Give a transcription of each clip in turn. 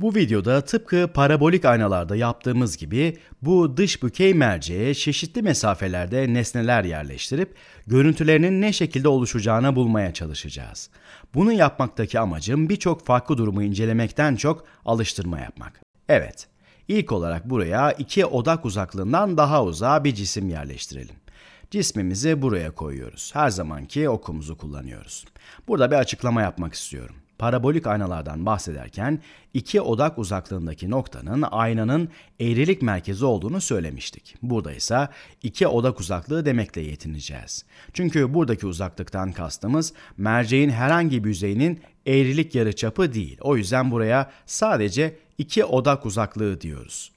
Bu videoda tıpkı parabolik aynalarda yaptığımız gibi bu dış bükey merceğe çeşitli mesafelerde nesneler yerleştirip görüntülerinin ne şekilde oluşacağına bulmaya çalışacağız. Bunu yapmaktaki amacım birçok farklı durumu incelemekten çok alıştırma yapmak. Evet, ilk olarak buraya iki odak uzaklığından daha uzağa bir cisim yerleştirelim. Cismimizi buraya koyuyoruz. Her zamanki okumuzu kullanıyoruz. Burada bir açıklama yapmak istiyorum parabolik aynalardan bahsederken iki odak uzaklığındaki noktanın aynanın eğrilik merkezi olduğunu söylemiştik. Burada ise iki odak uzaklığı demekle yetineceğiz. Çünkü buradaki uzaklıktan kastımız merceğin herhangi bir yüzeyinin eğrilik yarıçapı değil. O yüzden buraya sadece iki odak uzaklığı diyoruz.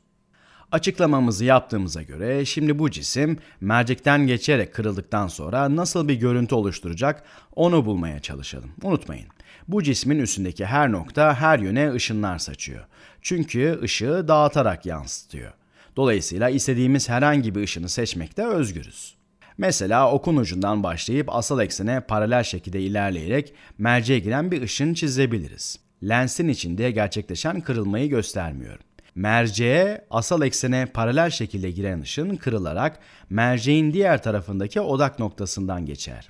Açıklamamızı yaptığımıza göre şimdi bu cisim mercekten geçerek kırıldıktan sonra nasıl bir görüntü oluşturacak onu bulmaya çalışalım. Unutmayın bu cismin üstündeki her nokta her yöne ışınlar saçıyor. Çünkü ışığı dağıtarak yansıtıyor. Dolayısıyla istediğimiz herhangi bir ışını seçmekte özgürüz. Mesela okun ucundan başlayıp asal eksene paralel şekilde ilerleyerek merceğe giren bir ışın çizebiliriz. Lensin içinde gerçekleşen kırılmayı göstermiyorum. Merceğe asal eksene paralel şekilde giren ışın kırılarak merceğin diğer tarafındaki odak noktasından geçer.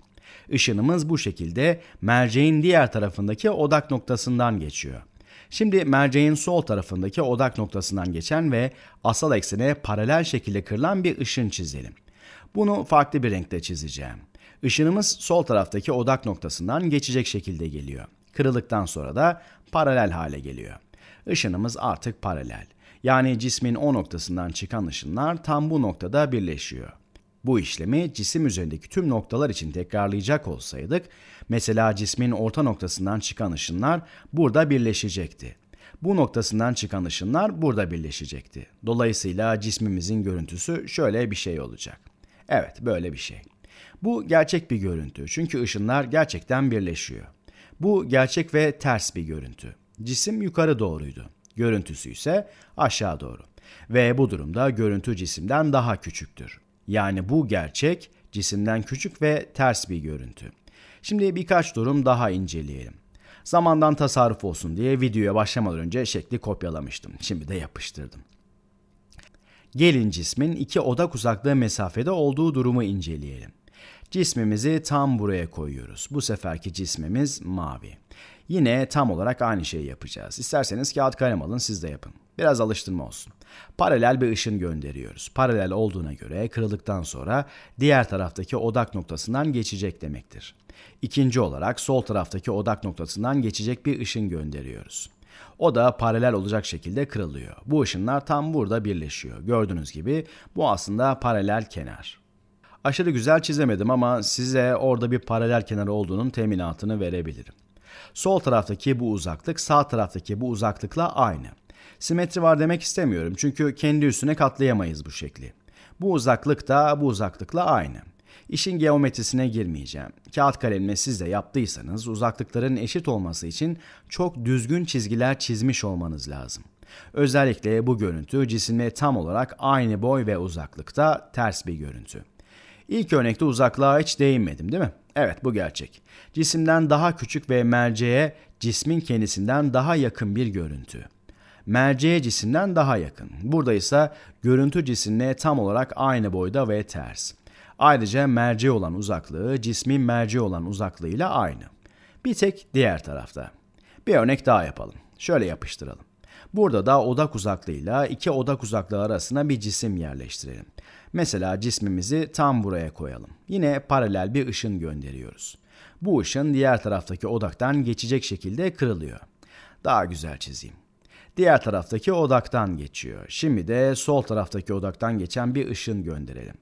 Işınımız bu şekilde merceğin diğer tarafındaki odak noktasından geçiyor. Şimdi merceğin sol tarafındaki odak noktasından geçen ve asal eksene paralel şekilde kırılan bir ışın çizelim. Bunu farklı bir renkte çizeceğim. Işınımız sol taraftaki odak noktasından geçecek şekilde geliyor. Kırıldıktan sonra da paralel hale geliyor. Işınımız artık paralel. Yani cismin o noktasından çıkan ışınlar tam bu noktada birleşiyor. Bu işlemi cisim üzerindeki tüm noktalar için tekrarlayacak olsaydık, mesela cismin orta noktasından çıkan ışınlar burada birleşecekti. Bu noktasından çıkan ışınlar burada birleşecekti. Dolayısıyla cismimizin görüntüsü şöyle bir şey olacak. Evet, böyle bir şey. Bu gerçek bir görüntü çünkü ışınlar gerçekten birleşiyor. Bu gerçek ve ters bir görüntü. Cisim yukarı doğruydu. Görüntüsü ise aşağı doğru. Ve bu durumda görüntü cisimden daha küçüktür. Yani bu gerçek cisimden küçük ve ters bir görüntü. Şimdi birkaç durum daha inceleyelim. Zamandan tasarruf olsun diye videoya başlamadan önce şekli kopyalamıştım. Şimdi de yapıştırdım. Gelin cismin iki odak uzaklığı mesafede olduğu durumu inceleyelim. Cismimizi tam buraya koyuyoruz. Bu seferki cismimiz mavi. Yine tam olarak aynı şeyi yapacağız. İsterseniz kağıt kalem alın siz de yapın. Biraz alıştırma olsun. Paralel bir ışın gönderiyoruz. Paralel olduğuna göre kırıldıktan sonra diğer taraftaki odak noktasından geçecek demektir. İkinci olarak sol taraftaki odak noktasından geçecek bir ışın gönderiyoruz. O da paralel olacak şekilde kırılıyor. Bu ışınlar tam burada birleşiyor. Gördüğünüz gibi bu aslında paralel kenar. Aşırı güzel çizemedim ama size orada bir paralel kenar olduğunun teminatını verebilirim. Sol taraftaki bu uzaklık sağ taraftaki bu uzaklıkla aynı. Simetri var demek istemiyorum çünkü kendi üstüne katlayamayız bu şekli. Bu uzaklık da bu uzaklıkla aynı. İşin geometrisine girmeyeceğim. Kağıt kalemle siz de yaptıysanız uzaklıkların eşit olması için çok düzgün çizgiler çizmiş olmanız lazım. Özellikle bu görüntü cisimle tam olarak aynı boy ve uzaklıkta ters bir görüntü. İlk örnekte uzaklığa hiç değinmedim değil mi? Evet bu gerçek. Cisimden daha küçük ve merceğe cismin kendisinden daha yakın bir görüntü merceğe cisinden daha yakın. Burada ise görüntü cisimle tam olarak aynı boyda ve ters. Ayrıca merceğe olan uzaklığı cismin merceğe olan uzaklığıyla aynı. Bir tek diğer tarafta. Bir örnek daha yapalım. Şöyle yapıştıralım. Burada da odak uzaklığıyla iki odak uzaklığı arasına bir cisim yerleştirelim. Mesela cismimizi tam buraya koyalım. Yine paralel bir ışın gönderiyoruz. Bu ışın diğer taraftaki odaktan geçecek şekilde kırılıyor. Daha güzel çizeyim diğer taraftaki odaktan geçiyor. Şimdi de sol taraftaki odaktan geçen bir ışın gönderelim.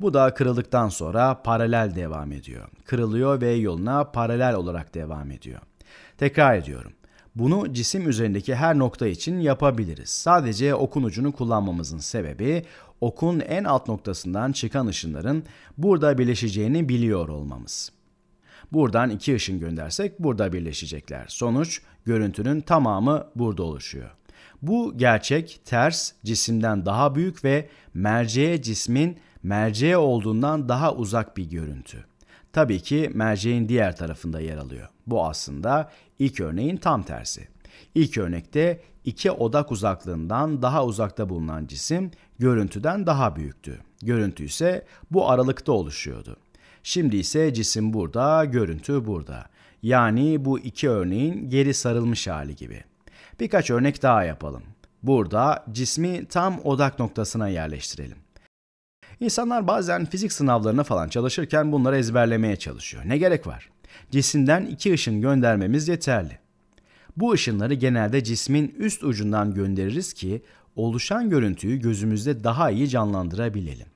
Bu da kırıldıktan sonra paralel devam ediyor. Kırılıyor ve yoluna paralel olarak devam ediyor. Tekrar ediyorum. Bunu cisim üzerindeki her nokta için yapabiliriz. Sadece okun ucunu kullanmamızın sebebi okun en alt noktasından çıkan ışınların burada birleşeceğini biliyor olmamız. Buradan iki ışın göndersek burada birleşecekler. Sonuç Görüntünün tamamı burada oluşuyor. Bu gerçek ters cisimden daha büyük ve merceğe cismin merceğe olduğundan daha uzak bir görüntü. Tabii ki merceğin diğer tarafında yer alıyor. Bu aslında ilk örneğin tam tersi. İlk örnekte iki odak uzaklığından daha uzakta bulunan cisim görüntüden daha büyüktü. Görüntü ise bu aralıkta oluşuyordu. Şimdi ise cisim burada, görüntü burada. Yani bu iki örneğin geri sarılmış hali gibi. Birkaç örnek daha yapalım. Burada cismi tam odak noktasına yerleştirelim. İnsanlar bazen fizik sınavlarına falan çalışırken bunları ezberlemeye çalışıyor. Ne gerek var? Cisimden iki ışın göndermemiz yeterli. Bu ışınları genelde cismin üst ucundan göndeririz ki oluşan görüntüyü gözümüzde daha iyi canlandırabilelim.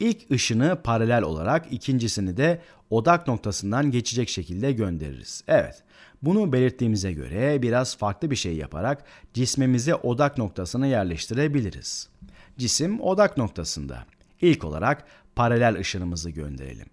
İlk ışını paralel olarak ikincisini de odak noktasından geçecek şekilde göndeririz. Evet. Bunu belirttiğimize göre biraz farklı bir şey yaparak cismimize odak noktasını yerleştirebiliriz. Cisim odak noktasında. İlk olarak paralel ışınımızı gönderelim.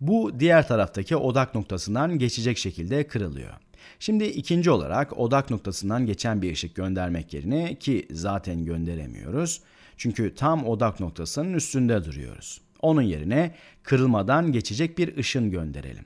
Bu diğer taraftaki odak noktasından geçecek şekilde kırılıyor. Şimdi ikinci olarak odak noktasından geçen bir ışık göndermek yerine ki zaten gönderemiyoruz çünkü tam odak noktasının üstünde duruyoruz. Onun yerine kırılmadan geçecek bir ışın gönderelim.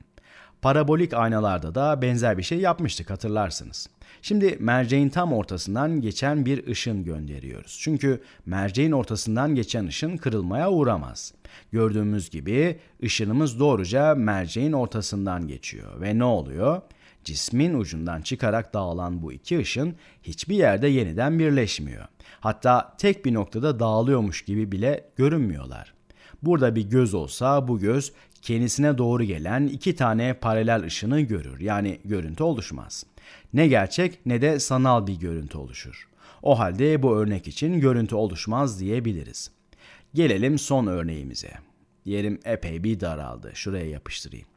Parabolik aynalarda da benzer bir şey yapmıştık hatırlarsınız. Şimdi merceğin tam ortasından geçen bir ışın gönderiyoruz. Çünkü merceğin ortasından geçen ışın kırılmaya uğramaz. Gördüğümüz gibi ışınımız doğruca merceğin ortasından geçiyor ve ne oluyor? cismin ucundan çıkarak dağılan bu iki ışın hiçbir yerde yeniden birleşmiyor. Hatta tek bir noktada dağılıyormuş gibi bile görünmüyorlar. Burada bir göz olsa bu göz kendisine doğru gelen iki tane paralel ışını görür. Yani görüntü oluşmaz. Ne gerçek ne de sanal bir görüntü oluşur. O halde bu örnek için görüntü oluşmaz diyebiliriz. Gelelim son örneğimize. Yerim epey bir daraldı. Şuraya yapıştırayım.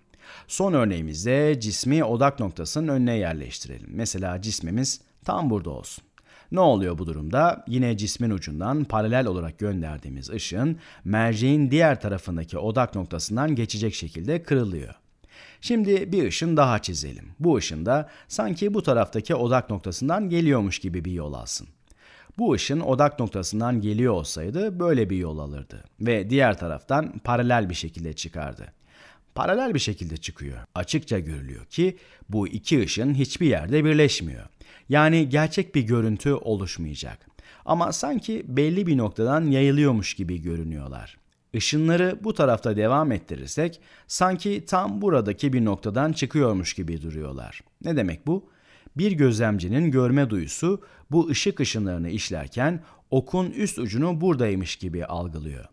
Son örneğimizde cismi odak noktasının önüne yerleştirelim. Mesela cismimiz tam burada olsun. Ne oluyor bu durumda? Yine cismin ucundan paralel olarak gönderdiğimiz ışın merceğin diğer tarafındaki odak noktasından geçecek şekilde kırılıyor. Şimdi bir ışın daha çizelim. Bu ışın da sanki bu taraftaki odak noktasından geliyormuş gibi bir yol alsın. Bu ışın odak noktasından geliyor olsaydı böyle bir yol alırdı ve diğer taraftan paralel bir şekilde çıkardı paralel bir şekilde çıkıyor. Açıkça görülüyor ki bu iki ışın hiçbir yerde birleşmiyor. Yani gerçek bir görüntü oluşmayacak. Ama sanki belli bir noktadan yayılıyormuş gibi görünüyorlar. Işınları bu tarafta devam ettirirsek sanki tam buradaki bir noktadan çıkıyormuş gibi duruyorlar. Ne demek bu? Bir gözlemcinin görme duyusu bu ışık ışınlarını işlerken okun üst ucunu buradaymış gibi algılıyor.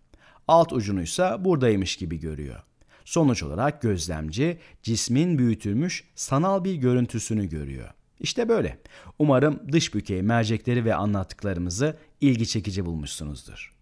Alt ucunu ise buradaymış gibi görüyor. Sonuç olarak gözlemci cismin büyütülmüş sanal bir görüntüsünü görüyor. İşte böyle. Umarım dış bükey mercekleri ve anlattıklarımızı ilgi çekici bulmuşsunuzdur.